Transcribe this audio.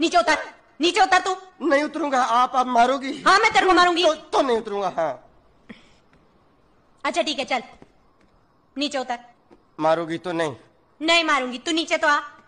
नीचे उतर नीचे उतर तू नहीं उतरूंगा आप आप मारोगी हाँ मैं तेरे को मारूंगी तो, तो नहीं उतरूंगा हाँ अच्छा ठीक है चल नीचे उतर मारूंगी तो नहीं नहीं मारूंगी तू नीचे तो आ